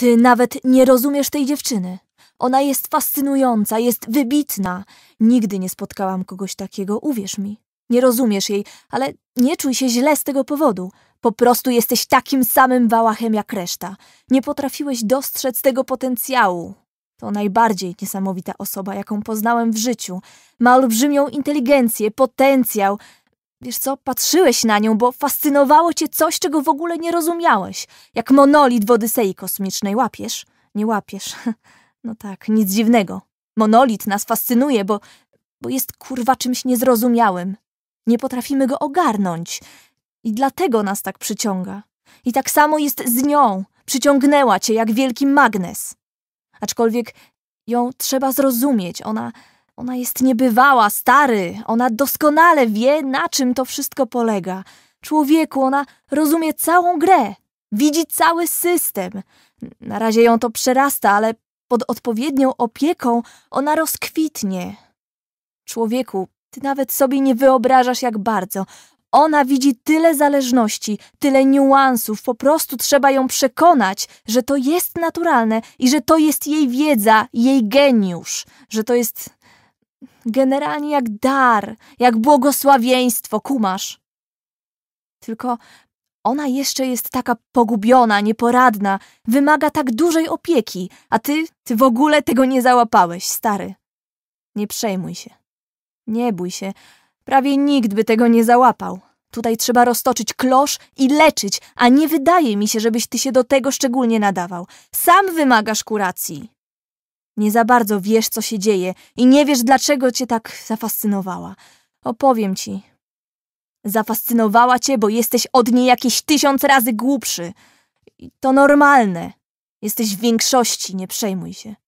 Ty nawet nie rozumiesz tej dziewczyny. Ona jest fascynująca, jest wybitna. Nigdy nie spotkałam kogoś takiego, uwierz mi. Nie rozumiesz jej, ale nie czuj się źle z tego powodu. Po prostu jesteś takim samym wałachem jak reszta. Nie potrafiłeś dostrzec tego potencjału. To najbardziej niesamowita osoba, jaką poznałem w życiu. Ma olbrzymią inteligencję, potencjał, Wiesz co, patrzyłeś na nią, bo fascynowało cię coś, czego w ogóle nie rozumiałeś. Jak monolit w Odysei Kosmicznej, łapiesz? Nie łapiesz. No tak, nic dziwnego. Monolit nas fascynuje, bo, bo jest kurwa czymś niezrozumiałym. Nie potrafimy go ogarnąć. I dlatego nas tak przyciąga. I tak samo jest z nią. Przyciągnęła cię jak wielki magnes. Aczkolwiek ją trzeba zrozumieć. Ona ona jest niebywała, stary. Ona doskonale wie, na czym to wszystko polega. Człowieku, ona rozumie całą grę. Widzi cały system. Na razie ją to przerasta, ale pod odpowiednią opieką ona rozkwitnie. Człowieku, ty nawet sobie nie wyobrażasz, jak bardzo. Ona widzi tyle zależności, tyle niuansów, po prostu trzeba ją przekonać, że to jest naturalne i że to jest jej wiedza, jej geniusz, że to jest generalnie jak dar, jak błogosławieństwo, kumasz. Tylko ona jeszcze jest taka pogubiona, nieporadna, wymaga tak dużej opieki, a ty, ty w ogóle tego nie załapałeś, stary. Nie przejmuj się. Nie bój się. Prawie nikt by tego nie załapał. Tutaj trzeba roztoczyć klosz i leczyć, a nie wydaje mi się, żebyś ty się do tego szczególnie nadawał. Sam wymagasz kuracji. Nie za bardzo wiesz, co się dzieje i nie wiesz, dlaczego cię tak zafascynowała. Opowiem ci. Zafascynowała cię, bo jesteś od niej jakieś tysiąc razy głupszy. I to normalne. Jesteś w większości, nie przejmuj się.